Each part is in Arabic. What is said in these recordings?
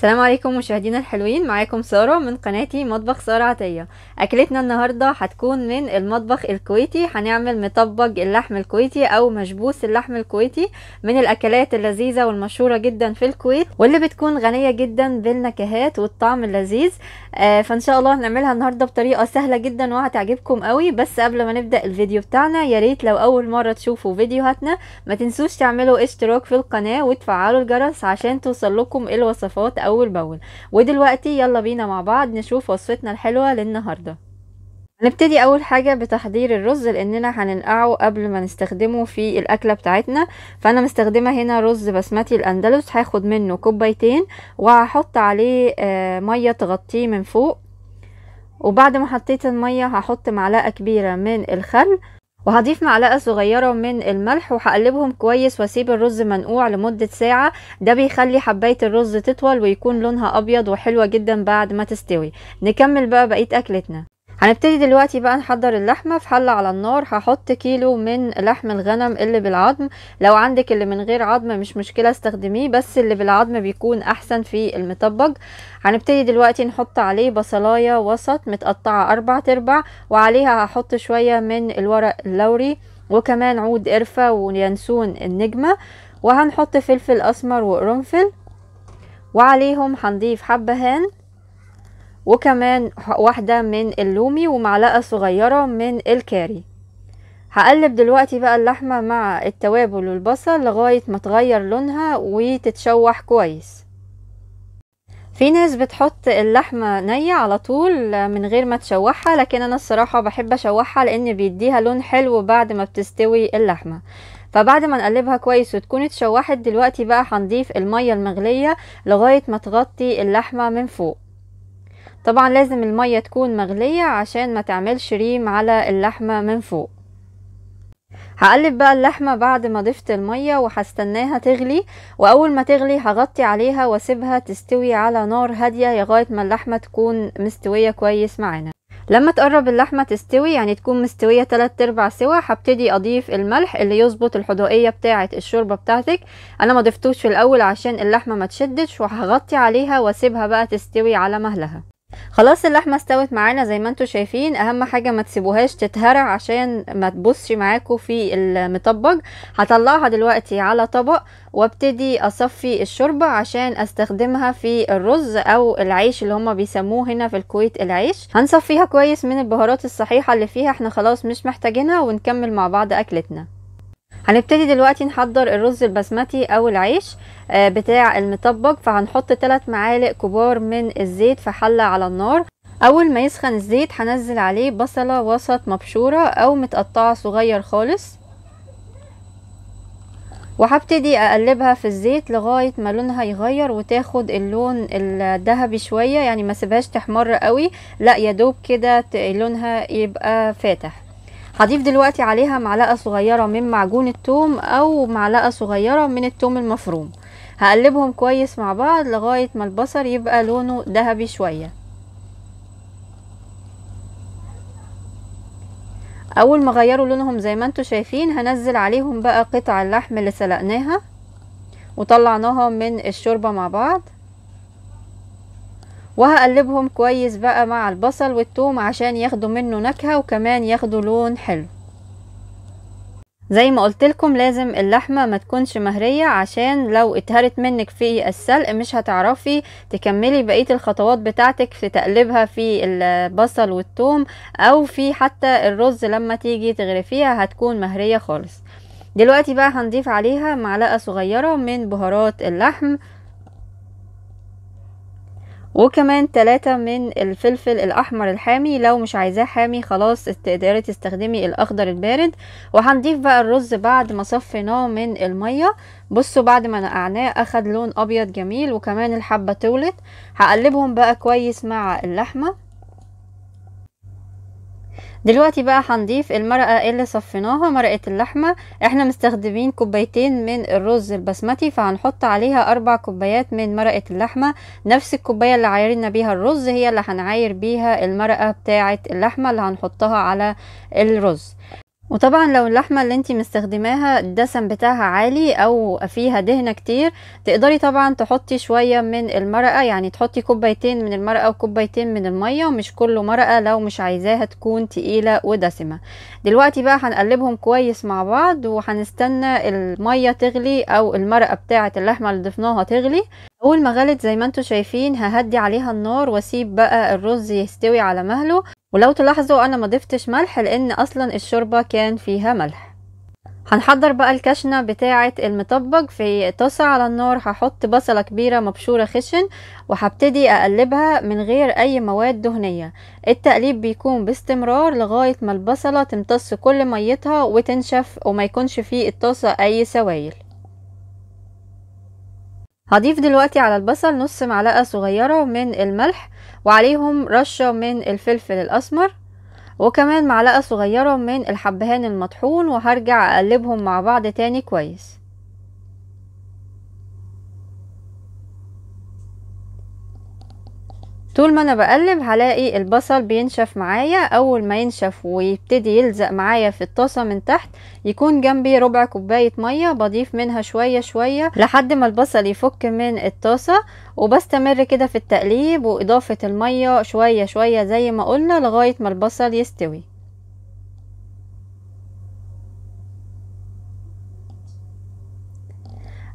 السلام عليكم مشاهدينا الحلوين معاكم ساره من قناتي مطبخ ساره عطيه اكلتنا النهارده هتكون من المطبخ الكويتي هنعمل مطبج اللحم الكويتي او مشبوس اللحم الكويتي من الاكلات اللذيذه والمشهوره جدا في الكويت واللي بتكون غنيه جدا بالنكهات والطعم اللذيذ آه فان شاء الله هنعملها النهارده بطريقه سهله جدا وهتعجبكم قوي بس قبل ما نبدا الفيديو بتاعنا يا ريت لو اول مره تشوفوا فيديوهاتنا ما تنسوش تعملوا اشتراك في القناه وتفعلوا الجرس عشان توصل لكم الوصفات أول بأول ودلوقتي يلا بينا مع بعض نشوف وصفتنا الحلوة للنهاردة هنبتدي اول حاجة بتحضير الرز لاننا هننقعه قبل ما نستخدمه في الاكلة بتاعتنا فانا مستخدمة هنا رز بسمتي الاندلس هاخد منه كوبايتين وهحط عليه آه، مية تغطيه من فوق وبعد ما حطيت المية هحط معلقة كبيرة من الخل وهضيف معلقة صغيرة من الملح وهقلبهم كويس واسيب الرز منقوع لمدة ساعة ده بيخلي حباية الرز تطول ويكون لونها ابيض وحلوة جدا بعد ما تستوي نكمل بقى بقية اكلتنا هنبتدي دلوقتي بقى نحضر اللحمه في حله على النار هحط كيلو من لحم الغنم اللي بالعظم لو عندك اللي من غير عظم مش مشكله استخدميه بس اللي بالعظم بيكون احسن في المطبج هنبتدي دلوقتي نحط عليه بصلايه وسط متقطعه اربع تربع وعليها هحط شويه من الورق اللوري وكمان عود قرفه وينسون النجمه وهنحط فلفل اسمر وقرنفل وعليهم هنضيف حبهان وكمان واحدة من اللومي ومعلقة صغيرة من الكاري هقلب دلوقتي بقى اللحمة مع التوابل والبصل لغاية ما تغير لونها وتتشوح كويس في ناس بتحط اللحمة نية على طول من غير ما تشوحها لكن انا الصراحة بحب اشوحها لان بيديها لون حلو بعد ما بتستوي اللحمة فبعد ما نقلبها كويس وتكون اتشوحت دلوقتي بقى هنضيف المية المغلية لغاية ما تغطي اللحمة من فوق طبعا لازم المية تكون مغلية عشان ما تعملش ريم على اللحمة من فوق هقلب بقى اللحمة بعد ما ضفت المية وهستناها تغلي وأول ما تغلي هغطي عليها واسيبها تستوي على نار هادية لغاية ما اللحمة تكون مستوية كويس معانا لما تقرب اللحمة تستوي يعني تكون مستوية 3 ارباع سوا هبتدي اضيف الملح اللي يظبط الحدوقية بتاعة الشوربة بتاعتك انا ما ضفتوش في الاول عشان اللحمة ما تشدش وهغطي عليها واسيبها بقى تستوي على مهلها خلاص اللحمه استوت معانا زي ما انتم شايفين اهم حاجه ما تسيبوهاش تتهرع عشان ما تبصش معاكم في المطبق هطلعها دلوقتي على طبق وابتدي اصفي الشوربه عشان استخدمها في الرز او العيش اللي هما بيسموه هنا في الكويت العيش هنصفيها كويس من البهارات الصحيحه اللي فيها احنا خلاص مش محتاجينها ونكمل مع بعض اكلتنا هنبتدي دلوقتي نحضر الرز البسمتي او العيش آه، بتاع المطبق فهنحط 3 معالق كبار من الزيت في حلة على النار اول ما يسخن الزيت هنزل عليه بصلة وسط مبشورة او متقطعة صغير خالص وهبتدي اقلبها في الزيت لغاية ما لونها يغير وتاخد اللون الذهبي شوية يعني ما سيبهاش تحمر قوي لا يدوب كده لونها يبقى فاتح هضيف دلوقتي عليها معلقة صغيرة من معجون التوم او معلقة صغيرة من التوم المفروم هقلبهم كويس مع بعض لغاية ما البصل يبقى لونه ذهبي شوية اول ما غيروا لونهم زي ما انتم شايفين هنزل عليهم بقى قطع اللحم اللي سلقناها وطلعناها من الشوربة مع بعض وهقلبهم كويس بقى مع البصل والثوم عشان ياخدوا منه نكهة وكمان ياخدوا لون حلو زي ما قلت لكم لازم اللحمة ما تكونش مهرية عشان لو اتهرت منك في السلق مش هتعرفي تكملي بقية الخطوات بتاعتك في تقلبها في البصل والثوم او في حتى الرز لما تيجي تغرفيها هتكون مهرية خالص دلوقتي بقى هنضيف عليها معلقة صغيرة من بهارات اللحم وكمان تلاتة من الفلفل الأحمر الحامي لو مش عايزاه حامي خلاص تقدري تستخدمي الأخضر البارد وهنضيف بقى الرز بعد ما صفيناه من المية بصوا بعد ما نقعناه أخد لون أبيض جميل وكمان الحبة طولت هقلبهم بقى كويس مع اللحمة دلوقتي بقى هنضيف المرقه اللي صفيناها مرقه اللحمه احنا مستخدمين كوبايتين من الرز البسمتي فهنحط عليها اربع كوبايات من مرقه اللحمه نفس الكوبايه اللي عايرنا بيها الرز هي اللي هنعاير بيها المرقه بتاعه اللحمه اللي هنحطها على الرز وطبعا لو اللحمة اللي انتي مستخدماها الدسم بتاعها عالي او فيها دهنة كتير تقدري طبعا تحطي شوية من المرقة يعني تحطي كوبايتين من المرقة وكوبايتين من المية ومش كله مرقة لو مش عايزاها تكون تقيلة ودسمة دلوقتي بقى هنقلبهم كويس مع بعض وهنستنى المية تغلي او المرقة بتاعة اللحمة اللي ضفناها تغلي اول ما غلت زي ما انتوا شايفين ههدي عليها النار واسيب بقى الرز يستوي على مهله ولو تلاحظوا انا ما ضفتش ملح لان اصلا الشوربه كان فيها ملح هنحضر بقى الكشنه بتاعه المطبق في طاسه على النار هحط بصله كبيره مبشوره خشن وهبتدي اقلبها من غير اي مواد دهنيه التقليب بيكون باستمرار لغايه ما البصله تمتص كل ميتها وتنشف وما يكونش فيه الطاسه اي سوائل هضيف دلوقتي على البصل نص معلقة صغيرة من الملح وعليهم رشة من الفلفل الأسمر وكمان معلقة صغيرة من الحبهان المطحون وهرجع أقلبهم مع بعض تاني كويس طول ما انا بقلب هلاقي البصل بينشف معايا اول ما ينشف ويبتدي يلزق معايا في الطاسة من تحت يكون جنبي ربع كوباية مية بضيف منها شوية شوية لحد ما البصل يفك من الطاسة وبستمر كده في التقليب واضافة المية شوية شوية زي ما قلنا لغاية ما البصل يستوي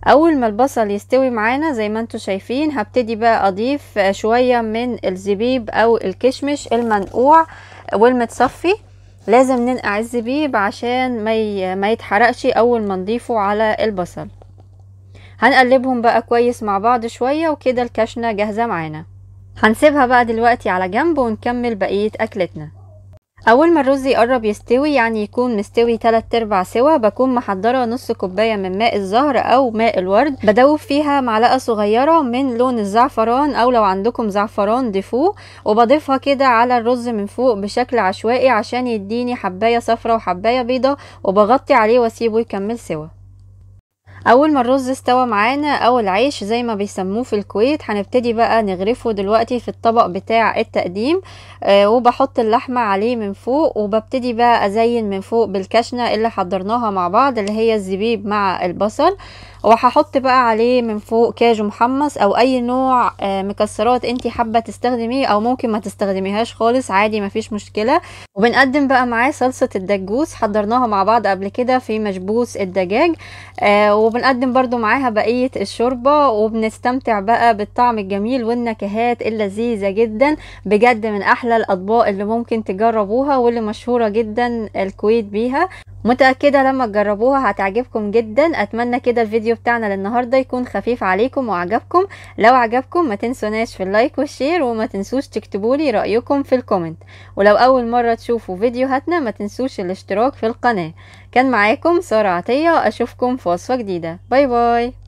اول ما البصل يستوي معانا زي ما انتم شايفين هبتدي بقى اضيف شوية من الزبيب او الكشمش المنقوع والمتصفي لازم ننقع الزبيب عشان ما يتحرقش اول ما نضيفه على البصل هنقلبهم بقى كويس مع بعض شوية وكده الكشنة جاهزة معانا هنسيبها بقى دلوقتي على جنب ونكمل بقية اكلتنا اول ما الرز يقرب يستوي يعني يكون مستوي 3 ارباع سوا بكون محضره نص كوبايه من ماء الزهر او ماء الورد بدوب فيها معلقه صغيره من لون الزعفران او لو عندكم زعفران ضيفوه وبضيفها كده على الرز من فوق بشكل عشوائي عشان يديني حبايه صفرا وحبايه بيضه وبغطي عليه واسيبه يكمل سوا اول ما الرز استوى معانا او العيش زي ما بيسموه في الكويت هنبتدي بقى نغرفه دلوقتي في الطبق بتاع التقديم آه وبحط اللحمه عليه من فوق وببتدي بقى ازين من فوق بالكشنه اللي حضرناها مع بعض اللي هي الزبيب مع البصل وهحط بقى عليه من فوق كاجو محمص او اي نوع آه، مكسرات انت حابه تستخدميه او ممكن ما تستخدميهاش خالص عادي مفيش مشكله وبنقدم بقى معاه صلصه الدجوس حضرناها مع بعض قبل كده في مشبوس الدجاج آه، وبنقدم برضو معاها بقيه الشوربه وبنستمتع بقى بالطعم الجميل والنكهات اللذيذه جدا بجد من احلى الاطباق اللي ممكن تجربوها واللي مشهوره جدا الكويت بيها متأكدة لما تجربوها هتعجبكم جدا أتمنى كده الفيديو بتاعنا للنهاردة يكون خفيف عليكم وعجبكم لو عجبكم ما تنسوناش في اللايك والشير وما تنسوش تكتبولي رأيكم في الكومنت ولو أول مرة تشوفوا فيديوهاتنا ما تنسوش الاشتراك في القناة كان معاكم سارة عطية أشوفكم في وصفة جديدة باي باي